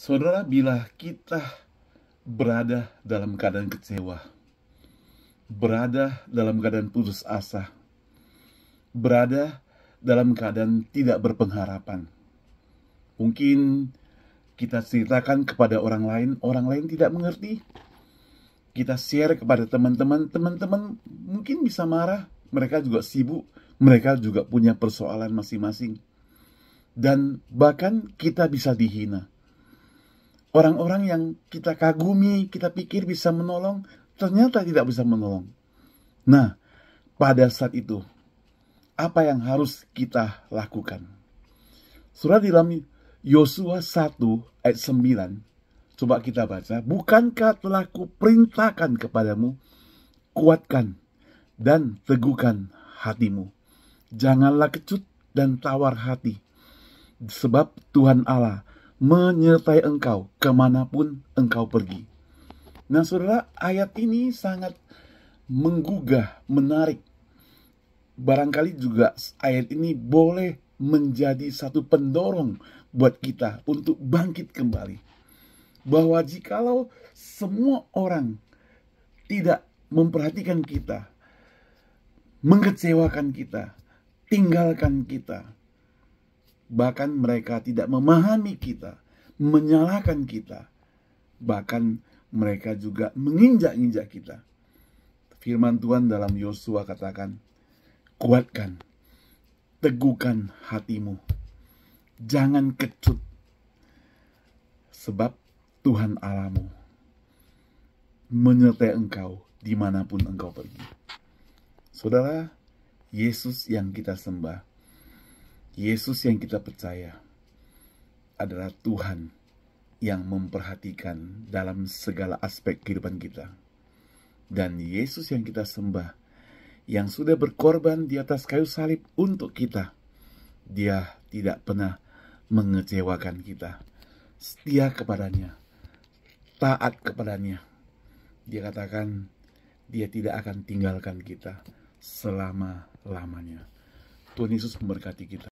Saudara, bila kita berada dalam keadaan kecewa, berada dalam keadaan putus asa, berada dalam keadaan tidak berpengharapan, mungkin kita ceritakan kepada orang lain, orang lain tidak mengerti. Kita share kepada teman-teman, teman-teman mungkin bisa marah, mereka juga sibuk, mereka juga punya persoalan masing-masing. Dan bahkan kita bisa dihina Orang-orang yang kita kagumi, kita pikir bisa menolong, ternyata tidak bisa menolong. Nah, pada saat itu, apa yang harus kita lakukan? Surat dalam Yosua 1 ayat 9, coba kita baca, Bukankah telah kuperintahkan kepadamu, kuatkan dan teguhkan hatimu. Janganlah kecut dan tawar hati, sebab Tuhan Allah, menyertai engkau kemanapun engkau pergi. Nah saudara, ayat ini sangat menggugah, menarik. Barangkali juga ayat ini boleh menjadi satu pendorong buat kita untuk bangkit kembali. Bahwa jikalau semua orang tidak memperhatikan kita, mengecewakan kita, tinggalkan kita, Bahkan mereka tidak memahami kita, menyalahkan kita. Bahkan mereka juga menginjak-injak kita. Firman Tuhan dalam Yosua katakan, kuatkan, teguhkan hatimu. Jangan kecut, sebab Tuhan Alamu menyertai engkau dimanapun engkau pergi. Saudara, Yesus yang kita sembah Yesus yang kita percaya adalah Tuhan yang memperhatikan dalam segala aspek kehidupan kita. Dan Yesus yang kita sembah, yang sudah berkorban di atas kayu salib untuk kita, dia tidak pernah mengecewakan kita. Setia kepadanya, taat kepadanya. Dia katakan, dia tidak akan tinggalkan kita selama-lamanya. Tuhan Yesus memberkati kita.